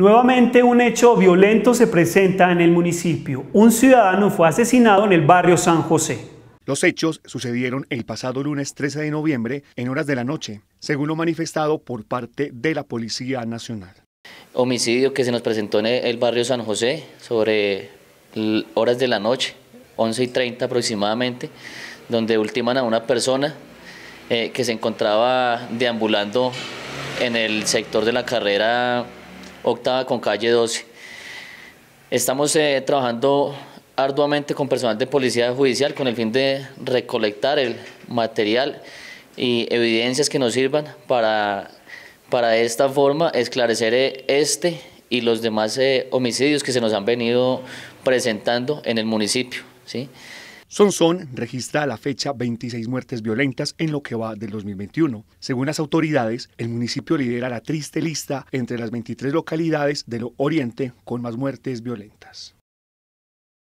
Nuevamente un hecho violento se presenta en el municipio. Un ciudadano fue asesinado en el barrio San José. Los hechos sucedieron el pasado lunes 13 de noviembre en horas de la noche, según lo manifestado por parte de la Policía Nacional. Homicidio que se nos presentó en el barrio San José sobre horas de la noche, 11 y 30 aproximadamente, donde ultiman a una persona eh, que se encontraba deambulando en el sector de la carrera octava con calle 12. Estamos eh, trabajando arduamente con personal de policía judicial con el fin de recolectar el material y evidencias que nos sirvan para, para esta forma esclarecer eh, este y los demás eh, homicidios que se nos han venido presentando en el municipio. ¿sí? Sonson registra a la fecha 26 muertes violentas en lo que va del 2021. Según las autoridades, el municipio lidera la triste lista entre las 23 localidades del Oriente con más muertes violentas.